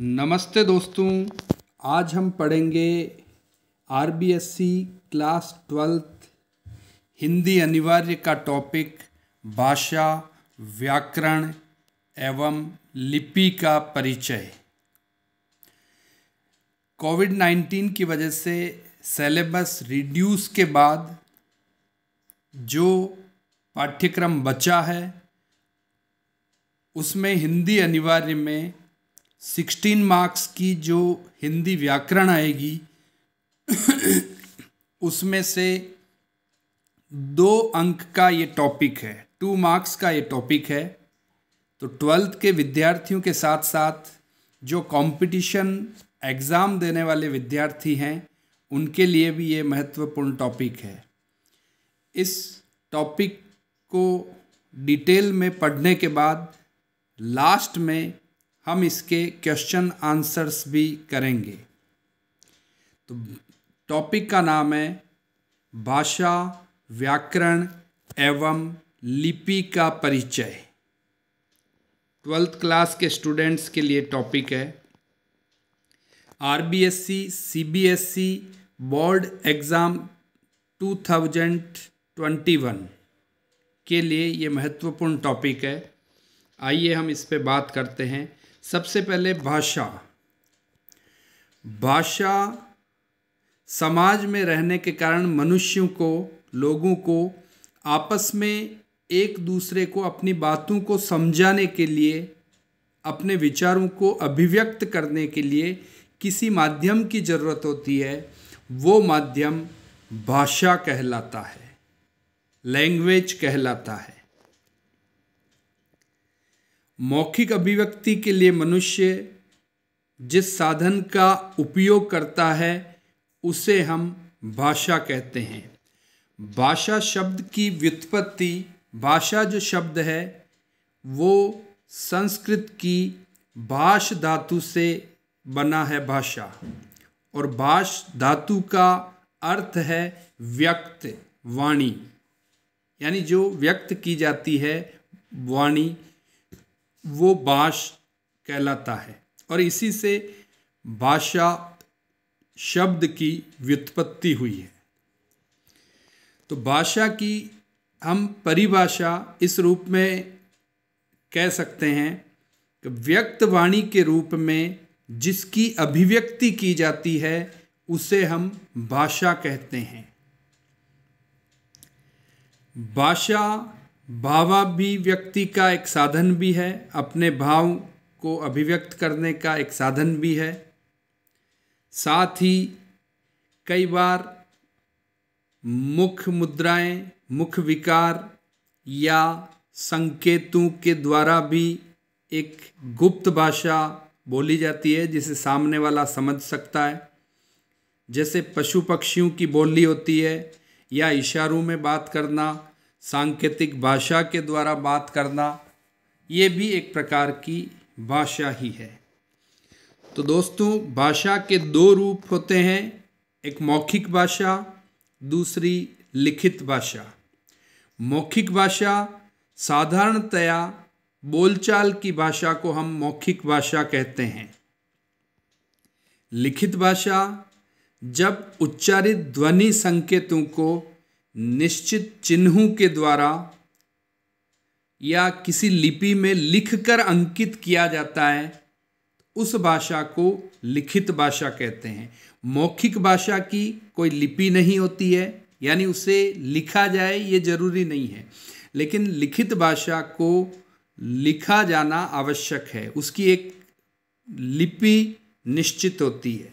नमस्ते दोस्तों आज हम पढ़ेंगे आर क्लास ट्वेल्थ हिंदी अनिवार्य का टॉपिक भाषा व्याकरण एवं लिपि का परिचय कोविड नाइन्टीन की वजह से सेलेबस रिड्यूस के बाद जो पाठ्यक्रम बचा है उसमें हिंदी अनिवार्य में सिक्सटीन मार्क्स की जो हिंदी व्याकरण आएगी उसमें से दो अंक का ये टॉपिक है टू मार्क्स का ये टॉपिक है तो ट्वेल्थ के विद्यार्थियों के साथ साथ जो कंपटीशन एग्ज़ाम देने वाले विद्यार्थी हैं उनके लिए भी ये महत्वपूर्ण टॉपिक है इस टॉपिक को डिटेल में पढ़ने के बाद लास्ट में हम इसके क्वेश्चन आंसर्स भी करेंगे तो टॉपिक का नाम है भाषा व्याकरण एवं लिपि का परिचय ट्वेल्थ क्लास के स्टूडेंट्स के लिए टॉपिक है आरबीएससी सीबीएसई बोर्ड एग्ज़ाम 2021 के लिए ये महत्वपूर्ण टॉपिक है आइए हम इस पे बात करते हैं सबसे पहले भाषा भाषा समाज में रहने के कारण मनुष्यों को लोगों को आपस में एक दूसरे को अपनी बातों को समझाने के लिए अपने विचारों को अभिव्यक्त करने के लिए किसी माध्यम की ज़रूरत होती है वो माध्यम भाषा कहलाता है लैंग्वेज कहलाता है मौखिक अभिव्यक्ति के लिए मनुष्य जिस साधन का उपयोग करता है उसे हम भाषा कहते हैं भाषा शब्द की व्युत्पत्ति भाषा जो शब्द है वो संस्कृत की भाष धातु से बना है भाषा और भाष धातु का अर्थ है व्यक्त वाणी यानी जो व्यक्त की जाती है वाणी वो बाश कहलाता है और इसी से भाषा शब्द की व्युत्पत्ति हुई है तो भाषा की हम परिभाषा इस रूप में कह सकते हैं कि व्यक्त वाणी के रूप में जिसकी अभिव्यक्ति की जाती है उसे हम भाषा कहते हैं भाषा भावा भी व्यक्ति का एक साधन भी है अपने भाव को अभिव्यक्त करने का एक साधन भी है साथ ही कई बार मुख मुद्राएं मुख विकार या संकेतों के द्वारा भी एक गुप्त भाषा बोली जाती है जिसे सामने वाला समझ सकता है जैसे पशु पक्षियों की बोली होती है या इशारों में बात करना सांकेतिक भाषा के द्वारा बात करना ये भी एक प्रकार की भाषा ही है तो दोस्तों भाषा के दो रूप होते हैं एक मौखिक भाषा दूसरी लिखित भाषा मौखिक भाषा साधारणतया बोलचाल की भाषा को हम मौखिक भाषा कहते हैं लिखित भाषा जब उच्चारित ध्वनि संकेतों को निश्चित चिन्हों के द्वारा या किसी लिपि में लिखकर अंकित किया जाता है उस भाषा को लिखित भाषा कहते हैं मौखिक भाषा की कोई लिपि नहीं होती है यानी उसे लिखा जाए ये जरूरी नहीं है लेकिन लिखित भाषा को लिखा जाना आवश्यक है उसकी एक लिपि निश्चित होती है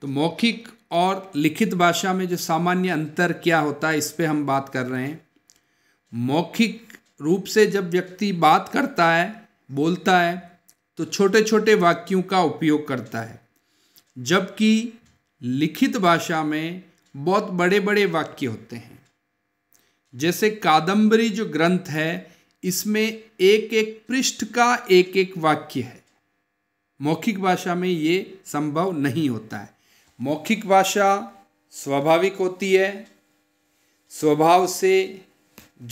तो मौखिक और लिखित भाषा में जो सामान्य अंतर क्या होता है इस पर हम बात कर रहे हैं मौखिक रूप से जब व्यक्ति बात करता है बोलता है तो छोटे छोटे वाक्यों का उपयोग करता है जबकि लिखित भाषा में बहुत बड़े बड़े वाक्य होते हैं जैसे कादंबरी जो ग्रंथ है इसमें एक एक पृष्ठ का एक एक वाक्य है मौखिक भाषा में ये संभव नहीं होता है मौखिक भाषा स्वाभाविक होती है स्वभाव से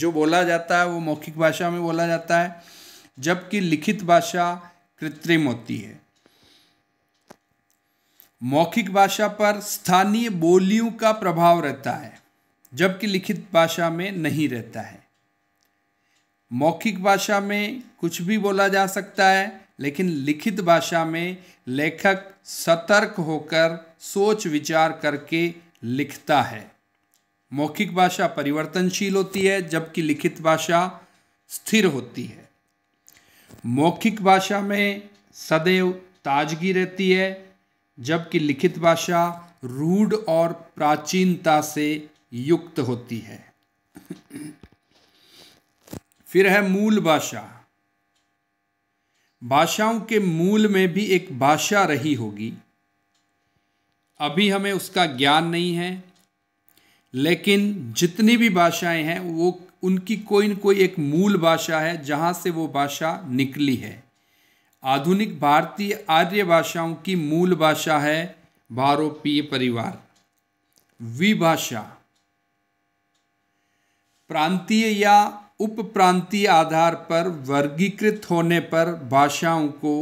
जो बोला जाता है वो मौखिक भाषा में बोला जाता है जबकि लिखित भाषा कृत्रिम होती है मौखिक भाषा पर स्थानीय बोलियों का प्रभाव रहता है जबकि लिखित भाषा में नहीं रहता है मौखिक भाषा में कुछ भी बोला जा सकता है लेकिन लिखित भाषा में लेखक सतर्क होकर सोच विचार करके लिखता है मौखिक भाषा परिवर्तनशील होती है जबकि लिखित भाषा स्थिर होती है मौखिक भाषा में सदैव ताजगी रहती है जबकि लिखित भाषा रूढ़ और प्राचीनता से युक्त होती है फिर है मूल भाषा भाषाओं के मूल में भी एक भाषा रही होगी अभी हमें उसका ज्ञान नहीं है लेकिन जितनी भी भाषाएं हैं वो उनकी कोई न कोई एक मूल भाषा है जहाँ से वो भाषा निकली है आधुनिक भारतीय आर्य भाषाओं की मूल भाषा है भारोपीय परिवार विभाषा प्रांतीय या उपप्रांतीय आधार पर वर्गीकृत होने पर भाषाओं को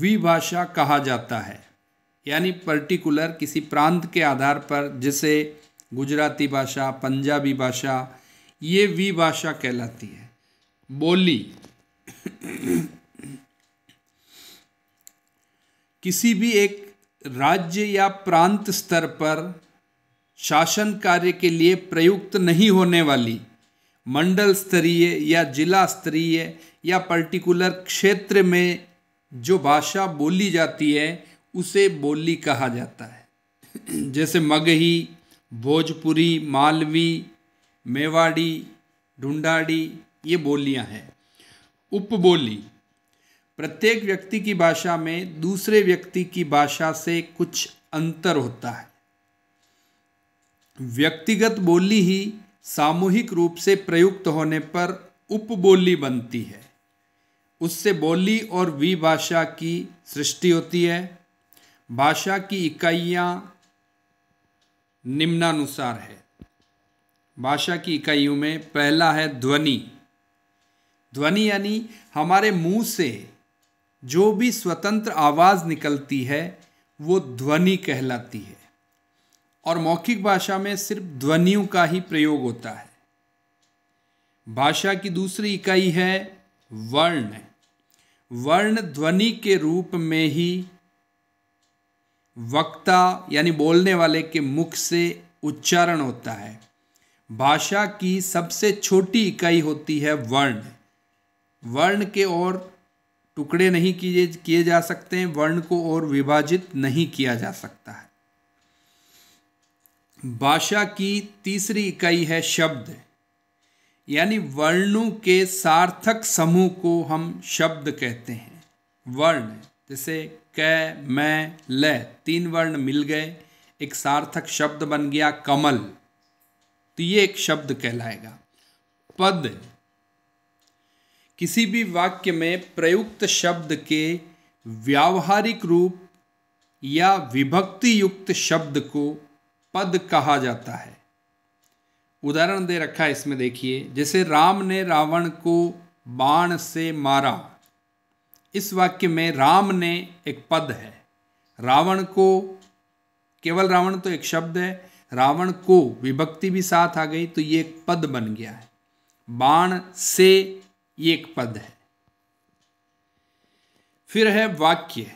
विभाषा कहा जाता है यानी पर्टिकुलर किसी प्रांत के आधार पर जिसे गुजराती भाषा पंजाबी भाषा ये वी भाषा कहलाती है बोली किसी भी एक राज्य या प्रांत स्तर पर शासन कार्य के लिए प्रयुक्त नहीं होने वाली मंडल स्तरीय या जिला स्तरीय या पर्टिकुलर क्षेत्र में जो भाषा बोली जाती है उसे बोली कहा जाता है जैसे मगही भोजपुरी मालवी मेवाड़ी ढूंढाड़ी ये बोलियां हैं उपबोली प्रत्येक व्यक्ति की भाषा में दूसरे व्यक्ति की भाषा से कुछ अंतर होता है व्यक्तिगत बोली ही सामूहिक रूप से प्रयुक्त होने पर उपबोली बनती है उससे बोली और विभाषा की सृष्टि होती है भाषा की इकाइयाँ निम्नानुसार है भाषा की इकाइयों में पहला है ध्वनि ध्वनि यानी हमारे मुंह से जो भी स्वतंत्र आवाज़ निकलती है वो ध्वनि कहलाती है और मौखिक भाषा में सिर्फ ध्वनियों का ही प्रयोग होता है भाषा की दूसरी इकाई है वर्ण वर्ण ध्वनि के रूप में ही वक्ता यानी बोलने वाले के मुख से उच्चारण होता है भाषा की सबसे छोटी इकाई होती है वर्ण वर्ण के और टुकड़े नहीं किए किए जा सकते हैं वर्ण को और विभाजित नहीं किया जा सकता है भाषा की तीसरी इकाई है शब्द यानी वर्णों के सार्थक समूह को हम शब्द कहते हैं वर्ण जैसे क मैं ल तीन वर्ण मिल गए एक सार्थक शब्द बन गया कमल तो ये एक शब्द कहलाएगा पद किसी भी वाक्य में प्रयुक्त शब्द के व्यावहारिक रूप या विभक्ति युक्त शब्द को पद कहा जाता है उदाहरण दे रखा है इसमें देखिए जैसे राम ने रावण को बाण से मारा इस वाक्य में राम ने एक पद है रावण को केवल रावण तो एक शब्द है रावण को विभक्ति भी साथ आ गई तो ये एक पद बन गया है बाण से ये एक पद है फिर है वाक्य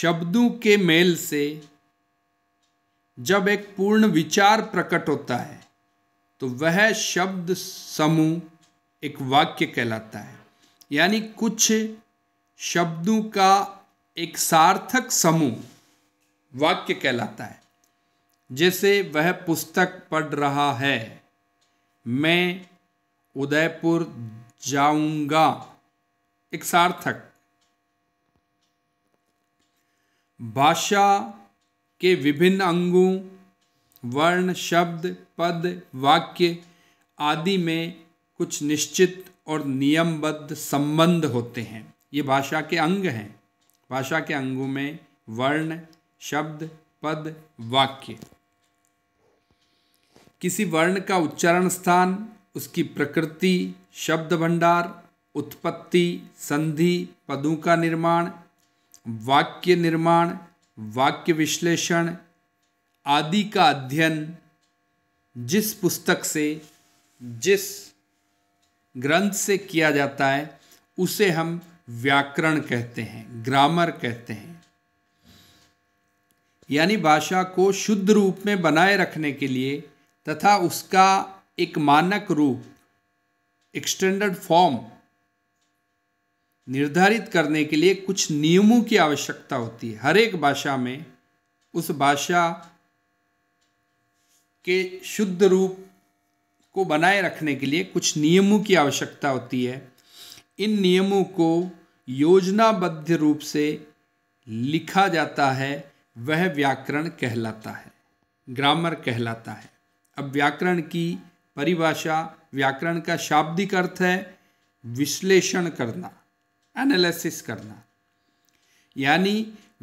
शब्दों के मेल से जब एक पूर्ण विचार प्रकट होता है तो वह शब्द समूह एक वाक्य कहलाता है यानी कुछ शब्दों का एक सार्थक समूह वाक्य कहलाता है जैसे वह पुस्तक पढ़ रहा है मैं उदयपुर जाऊंगा एक सार्थक भाषा के विभिन्न अंगों वर्ण शब्द पद वाक्य आदि में कुछ निश्चित और नियमबद्ध संबंध होते हैं ये भाषा के अंग हैं भाषा के अंगों में वर्ण शब्द पद वाक्य किसी वर्ण का उच्चारण स्थान उसकी प्रकृति शब्द भंडार उत्पत्ति संधि पदों का निर्माण वाक्य निर्माण वाक्य विश्लेषण आदि का अध्ययन जिस पुस्तक से जिस ग्रंथ से किया जाता है उसे हम व्याकरण कहते हैं ग्रामर कहते हैं यानी भाषा को शुद्ध रूप में बनाए रखने के लिए तथा उसका एक मानक रूप एक्सटेंडेड फॉर्म निर्धारित करने के लिए कुछ नियमों की आवश्यकता होती है हर एक भाषा में उस भाषा के शुद्ध रूप को बनाए रखने के लिए कुछ नियमों की आवश्यकता होती है इन नियमों को योजनाबद्ध रूप से लिखा जाता है वह व्याकरण कहलाता है ग्रामर कहलाता है अब व्याकरण की परिभाषा व्याकरण का शाब्दिक अर्थ है विश्लेषण करना एनालिसिस करना यानी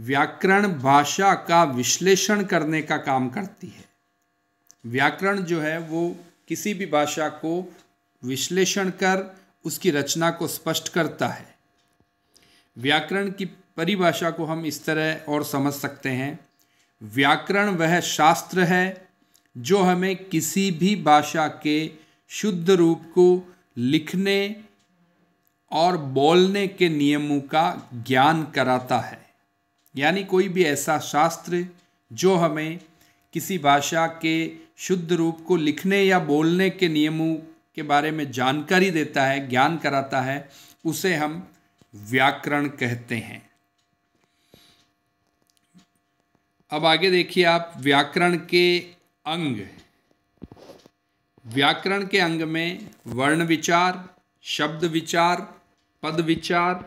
व्याकरण भाषा का विश्लेषण करने का काम करती है व्याकरण जो है वो किसी भी भाषा को विश्लेषण कर उसकी रचना को स्पष्ट करता है व्याकरण की परिभाषा को हम इस तरह और समझ सकते हैं व्याकरण वह शास्त्र है जो हमें किसी भी भाषा के शुद्ध रूप को लिखने और बोलने के नियमों का ज्ञान कराता है यानी कोई भी ऐसा शास्त्र जो हमें किसी भाषा के शुद्ध रूप को लिखने या बोलने के नियमों के बारे में जानकारी देता है ज्ञान कराता है उसे हम व्याकरण कहते हैं अब आगे देखिए आप व्याकरण के अंग व्याकरण के अंग में वर्ण विचार शब्द विचार पद विचार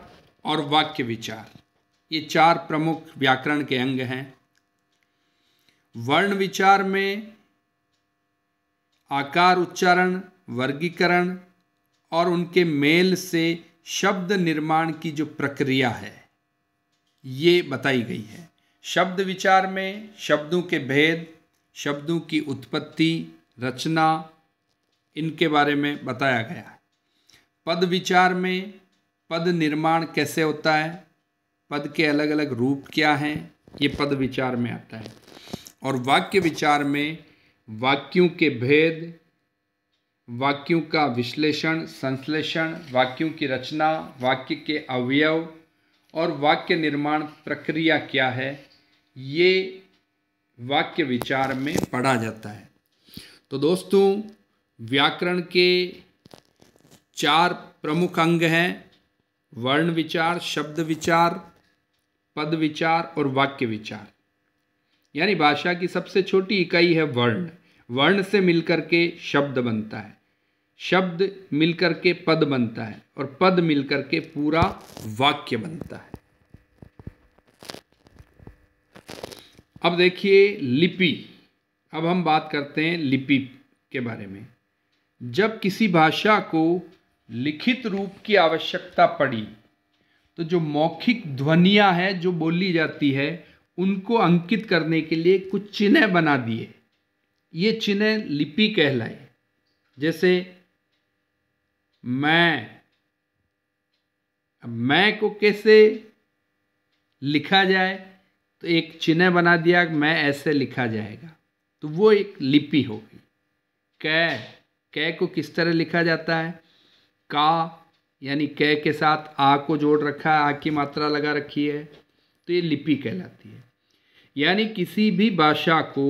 और वाक्य विचार ये चार प्रमुख व्याकरण के अंग हैं वर्ण विचार में आकार उच्चारण वर्गीकरण और उनके मेल से शब्द निर्माण की जो प्रक्रिया है ये बताई गई है शब्द विचार में शब्दों के भेद शब्दों की उत्पत्ति रचना इनके बारे में बताया गया है पद विचार में पद निर्माण कैसे होता है पद के अलग अलग रूप क्या हैं ये पद विचार में आता है और वाक्य विचार में वाक्यों के भेद वाक्यों का विश्लेषण संश्लेषण वाक्यों की रचना वाक्य के अवयव और वाक्य निर्माण प्रक्रिया क्या है ये वाक्य विचार में पढ़ा जाता है तो दोस्तों व्याकरण के चार प्रमुख अंग हैं वर्ण विचार शब्द विचार पद विचार और वाक्य विचार यानी भाषा की सबसे छोटी इकाई है वर्ण वर्ण से मिलकर के शब्द बनता है शब्द मिलकर के पद बनता है और पद मिलकर के पूरा वाक्य बनता है अब देखिए लिपि अब हम बात करते हैं लिपि के बारे में जब किसी भाषा को लिखित रूप की आवश्यकता पड़ी तो जो मौखिक ध्वनियाँ हैं जो बोली जाती है उनको अंकित करने के लिए कुछ चिन्ह बना दिए ये चिन्ह लिपि कहलाए जैसे मैं मैं को कैसे लिखा जाए तो एक चिन्ह बना दिया मैं ऐसे लिखा जाएगा तो वो एक लिपि हो गई कै कै को किस तरह लिखा जाता है का यानी कै के साथ आ को जोड़ रखा है आ की मात्रा लगा रखी है तो ये लिपि कहलाती है यानी किसी भी भाषा को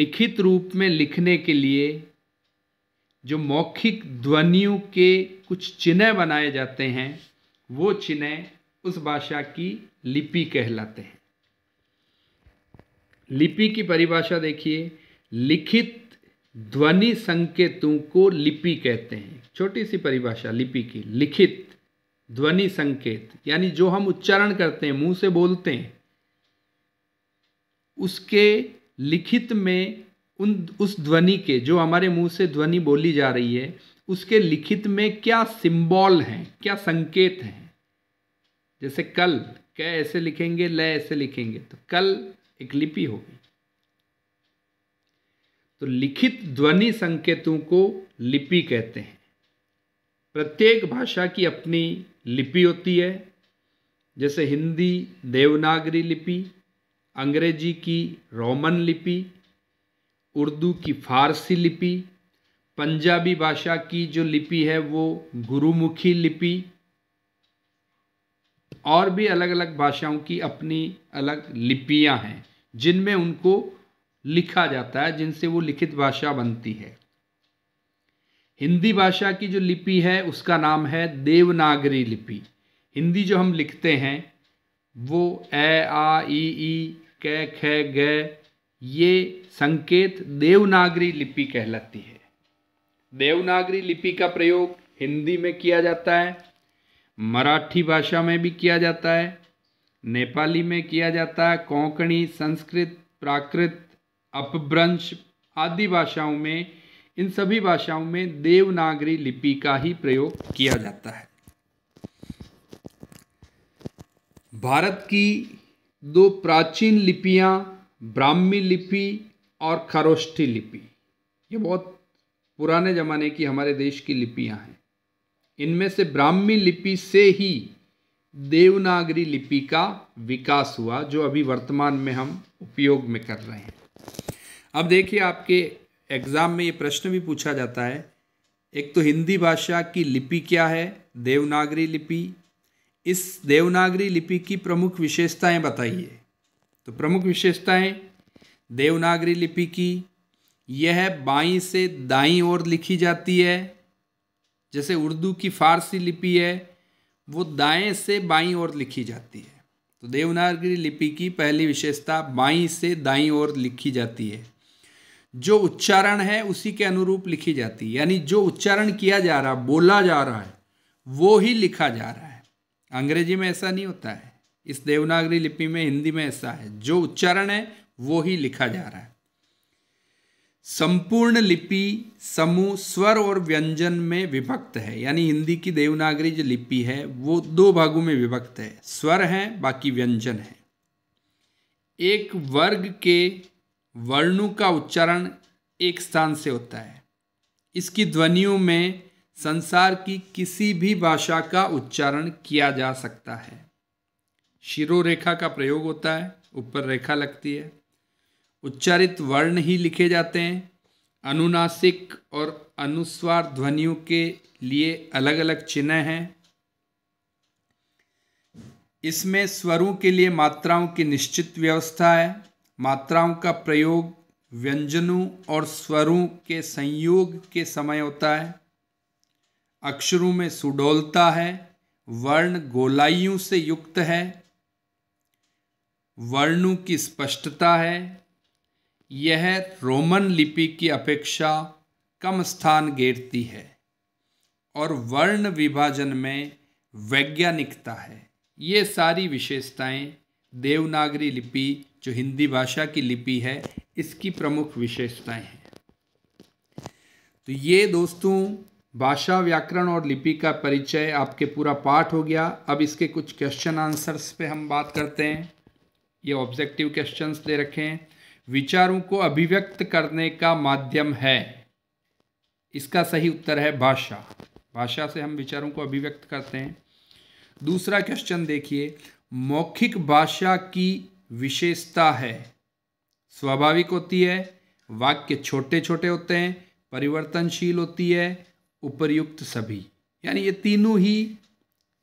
लिखित रूप में लिखने के लिए जो मौखिक ध्वनियों के कुछ चिन्ह बनाए जाते हैं वो चिन्ह उस भाषा की लिपि कहलाते हैं लिपि की परिभाषा देखिए लिखित ध्वनि संकेतों को लिपि कहते हैं छोटी सी परिभाषा लिपि की लिखित ध्वनि संकेत यानी जो हम उच्चारण करते हैं मुंह से बोलते हैं उसके लिखित में उन उस ध्वनि के जो हमारे मुंह से ध्वनि बोली जा रही है उसके लिखित में क्या सिंबल हैं क्या संकेत हैं जैसे कल कै ऐसे लिखेंगे ल ऐसे लिखेंगे तो कल एक लिपि होगी तो लिखित ध्वनि संकेतों को लिपि कहते हैं प्रत्येक भाषा की अपनी लिपि होती है जैसे हिंदी देवनागरी लिपि अंग्रेजी की रोमन लिपि उर्दू की फारसी लिपि पंजाबी भाषा की जो लिपि है वो गुरुमुखी लिपि और भी अलग अलग भाषाओं की अपनी अलग लिपियां हैं जिनमें उनको लिखा जाता है जिनसे वो लिखित भाषा बनती है हिंदी भाषा की जो लिपि है उसका नाम है देवनागरी लिपि हिंदी जो हम लिखते हैं वो ए आ ई ई क ख ग ये संकेत देवनागरी लिपि कहलाती है देवनागरी लिपि का प्रयोग हिंदी में किया जाता है मराठी भाषा में भी किया जाता है नेपाली में किया जाता है कोंकणी संस्कृत प्राकृत अपभ्रंश आदि भाषाओं में इन सभी भाषाओं में देवनागरी लिपि का ही प्रयोग किया जाता है भारत की दो प्राचीन लिपियां ब्राह्मी लिपि और खरोष्ठी लिपि ये बहुत पुराने ज़माने की हमारे देश की लिपियां हैं इनमें से ब्राह्मी लिपि से ही देवनागरी लिपि का विकास हुआ जो अभी वर्तमान में हम उपयोग में कर रहे हैं अब देखिए आपके एग्ज़ाम में ये प्रश्न भी पूछा जाता है एक तो हिंदी भाषा की लिपि क्या है देवनागरी लिपि इस देवनागरी लिपि की प्रमुख विशेषताएं बताइए तो प्रमुख विशेषताएं देवनागरी लिपि की यह बाई से दाई ओर लिखी जाती है जैसे उर्दू की फारसी लिपि है वो दाएं से बाई ओर लिखी जाती है तो देवनागरी लिपि की पहली विशेषता बाई से दाई ओर लिखी जाती है जो उच्चारण है उसी के अनुरूप लिखी जाती है यानी जो उच्चारण किया जा रहा बोला जा रहा है वो ही लिखा जा रहा है अंग्रेजी में ऐसा नहीं होता है इस देवनागरी लिपि में हिंदी में ऐसा है जो उच्चारण है वो ही लिखा जा रहा है संपूर्ण लिपि समूह स्वर और व्यंजन में विभक्त है यानी हिंदी की देवनागरी जो लिपि है वो दो भागों में विभक्त है स्वर हैं बाकी व्यंजन है एक वर्ग के वर्णों का उच्चारण एक स्थान से होता है इसकी ध्वनियों में संसार की किसी भी भाषा का उच्चारण किया जा सकता है शिरो रेखा का प्रयोग होता है ऊपर रेखा लगती है उच्चारित वर्ण ही लिखे जाते हैं अनुनासिक और अनुस्वार ध्वनियों के लिए अलग अलग चिन्ह हैं इसमें स्वरों के लिए मात्राओं की निश्चित व्यवस्था है मात्राओं का प्रयोग व्यंजनों और स्वरों के संयोग के समय होता है अक्षरों में सुडोलता है वर्ण गोलाइयों से युक्त है वर्णों की स्पष्टता है यह रोमन लिपि की अपेक्षा कम स्थान घेरती है और वर्ण विभाजन में वैज्ञानिकता है ये सारी विशेषताएं देवनागरी लिपि जो हिंदी भाषा की लिपि है इसकी प्रमुख विशेषताएं हैं तो ये दोस्तों भाषा व्याकरण और लिपि का परिचय आपके पूरा पाठ हो गया अब इसके कुछ क्वेश्चन आंसर्स पे हम बात करते हैं ये ऑब्जेक्टिव क्वेश्चंस दे रखे हैं विचारों को अभिव्यक्त करने का माध्यम है इसका सही उत्तर है भाषा भाषा से हम विचारों को अभिव्यक्त करते हैं दूसरा क्वेश्चन देखिए मौखिक भाषा की विशेषता है स्वाभाविक होती है वाक्य छोटे छोटे होते हैं परिवर्तनशील होती है उपर्युक्त सभी यानी ये तीनों ही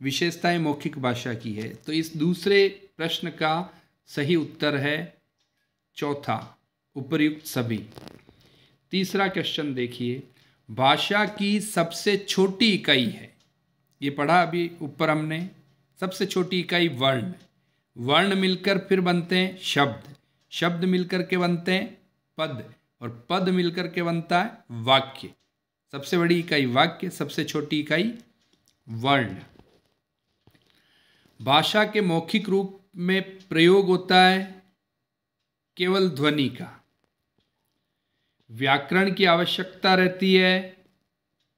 विशेषताएं मौखिक भाषा की है तो इस दूसरे प्रश्न का सही उत्तर है चौथा उपर्युक्त सभी तीसरा क्वेश्चन देखिए भाषा की सबसे छोटी इकाई है ये पढ़ा अभी ऊपर हमने सबसे छोटी इकाई वर्ण वर्ण मिलकर फिर बनते हैं शब्द शब्द मिलकर के बनते हैं पद और पद मिलकर के बनता है वाक्य सबसे बड़ी इकाई वाक्य सबसे छोटी इकाई वर्ण भाषा के मौखिक रूप में प्रयोग होता है केवल ध्वनि का व्याकरण की आवश्यकता रहती है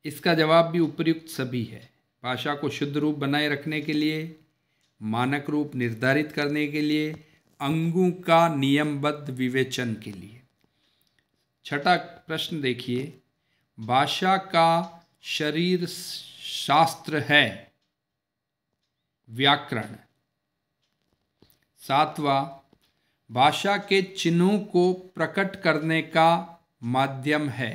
इसका जवाब भी उपयुक्त सभी है भाषा को शुद्ध रूप बनाए रखने के लिए मानक रूप निर्धारित करने के लिए अंगों का नियमबद्ध विवेचन के लिए छठा प्रश्न देखिए भाषा का शरीर शास्त्र है व्याकरण सातवा भाषा के चिन्हों को प्रकट करने का माध्यम है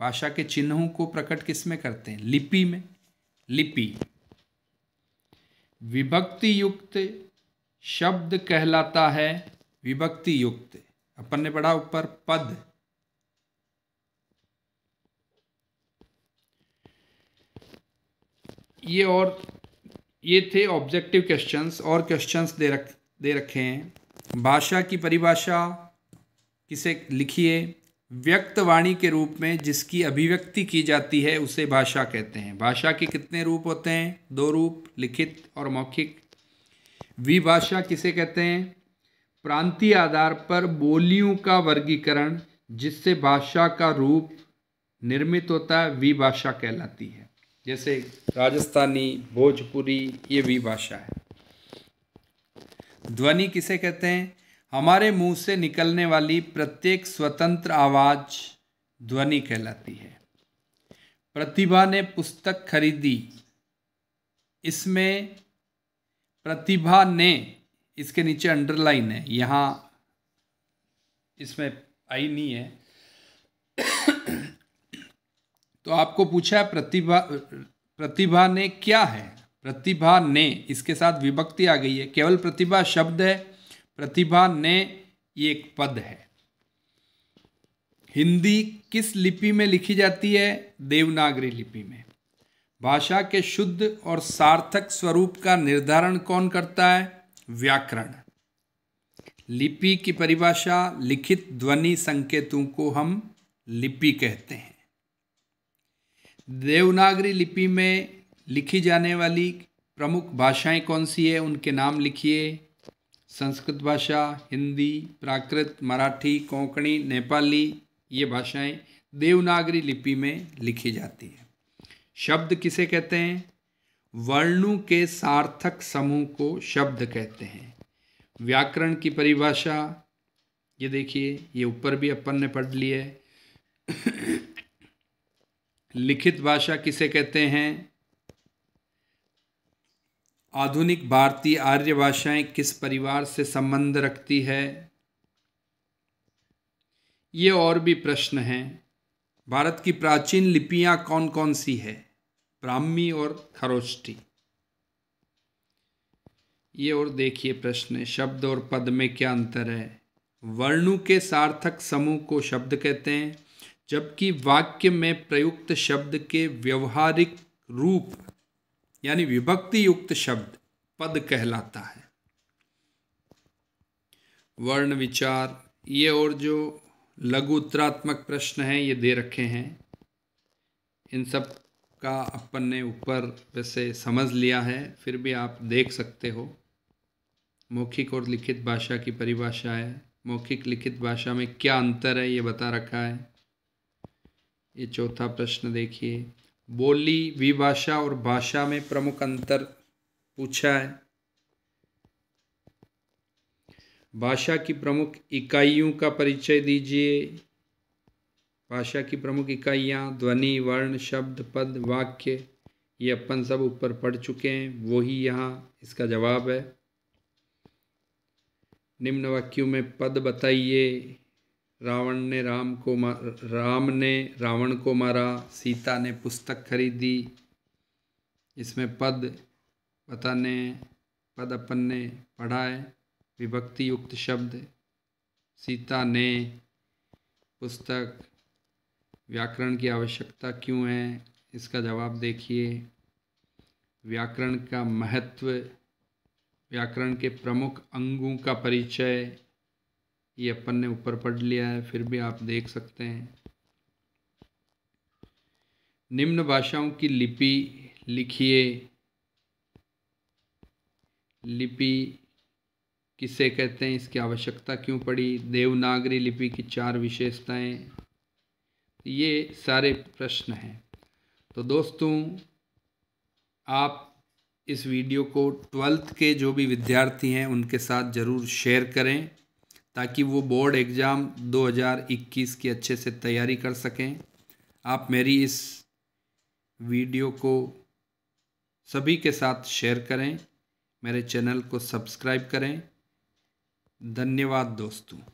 भाषा के चिन्हों को प्रकट किस में करते हैं लिपि में लिपि विभक्ति युक्त शब्द कहलाता है विभक्ति युक्त अपन ने पढ़ा ऊपर पद ये और ये थे ऑब्जेक्टिव क्वेश्चंस और क्वेश्चंस दे रख दे रखे हैं भाषा की परिभाषा किसे लिखिए व्यक्त वाणी के रूप में जिसकी अभिव्यक्ति की जाती है उसे भाषा कहते हैं भाषा के कितने रूप होते हैं दो रूप लिखित और मौखिक विभाषा किसे कहते हैं प्रांतीय आधार पर बोलियों का वर्गीकरण जिससे भाषा का रूप निर्मित होता है विभाषा कहलाती है जैसे राजस्थानी भोजपुरी ये विभाषा है ध्वनि किसे कहते हैं हमारे मुंह से निकलने वाली प्रत्येक स्वतंत्र आवाज़ ध्वनि कहलाती है प्रतिभा ने पुस्तक खरीदी इसमें प्रतिभा ने इसके नीचे अंडरलाइन है यहाँ इसमें आई नहीं है तो आपको पूछा है प्रतिभा प्रतिभा ने क्या है प्रतिभा ने इसके साथ विभक्ति आ गई है केवल प्रतिभा शब्द है प्रतिभा ने एक पद है हिंदी किस लिपि में लिखी जाती है देवनागरी लिपि में भाषा के शुद्ध और सार्थक स्वरूप का निर्धारण कौन करता है व्याकरण लिपि की परिभाषा लिखित ध्वनि संकेतों को हम लिपि कहते हैं देवनागरी लिपि में लिखी जाने वाली प्रमुख भाषाएं कौन सी है उनके नाम लिखिए संस्कृत भाषा हिंदी प्राकृत मराठी कोंकणी नेपाली ये भाषाएं देवनागरी लिपि में लिखी जाती है शब्द किसे कहते हैं वर्णों के सार्थक समूह को शब्द कहते हैं व्याकरण की परिभाषा ये देखिए ये ऊपर भी अपन ने पढ़ लिया है लिखित भाषा किसे कहते हैं आधुनिक भारतीय आर्य भाषाएं किस परिवार से संबंध रखती है ये और भी प्रश्न हैं भारत की प्राचीन लिपियां कौन कौन सी है ब्राह्मी और खरोष्टी ये और देखिए प्रश्न शब्द और पद में क्या अंतर है वर्णों के सार्थक समूह को शब्द कहते हैं जबकि वाक्य में प्रयुक्त शब्द के व्यवहारिक रूप यानी विभक्ति युक्त शब्द पद कहलाता है वर्ण विचार ये और जो लघु उत्तरात्मक प्रश्न हैं ये दे रखे हैं इन सब का अपन ने ऊपर वैसे समझ लिया है फिर भी आप देख सकते हो मौखिक और लिखित भाषा की परिभाषा है मौखिक लिखित भाषा में क्या अंतर है ये बता रखा है ये चौथा प्रश्न देखिए बोली विभाषा और भाषा में प्रमुख अंतर पूछा है भाषा की प्रमुख इकाइयों का परिचय दीजिए भाषा की प्रमुख इकाइयाँ ध्वनि वर्ण शब्द पद वाक्य ये अपन सब ऊपर पढ़ चुके हैं वही यहाँ इसका जवाब है निम्न वाक्यों में पद बताइए रावण ने राम को राम ने रावण को मारा सीता ने पुस्तक खरीदी इसमें पद बताने पद अपन ने पढ़ा है विभक्ति युक्त शब्द सीता ने पुस्तक व्याकरण की आवश्यकता क्यों है इसका जवाब देखिए व्याकरण का महत्व व्याकरण के प्रमुख अंगों का परिचय ये अपन ने ऊपर पढ़ लिया है फिर भी आप देख सकते हैं निम्न भाषाओं की लिपि लिखिए लिपि किसे कहते हैं इसकी आवश्यकता क्यों पड़ी देवनागरी लिपि की चार विशेषताएं ये सारे प्रश्न हैं तो दोस्तों आप इस वीडियो को ट्वेल्थ के जो भी विद्यार्थी हैं उनके साथ ज़रूर शेयर करें ताकि वो बोर्ड एग्ज़ाम 2021 की अच्छे से तैयारी कर सकें आप मेरी इस वीडियो को सभी के साथ शेयर करें मेरे चैनल को सब्सक्राइब करें धन्यवाद दोस्तों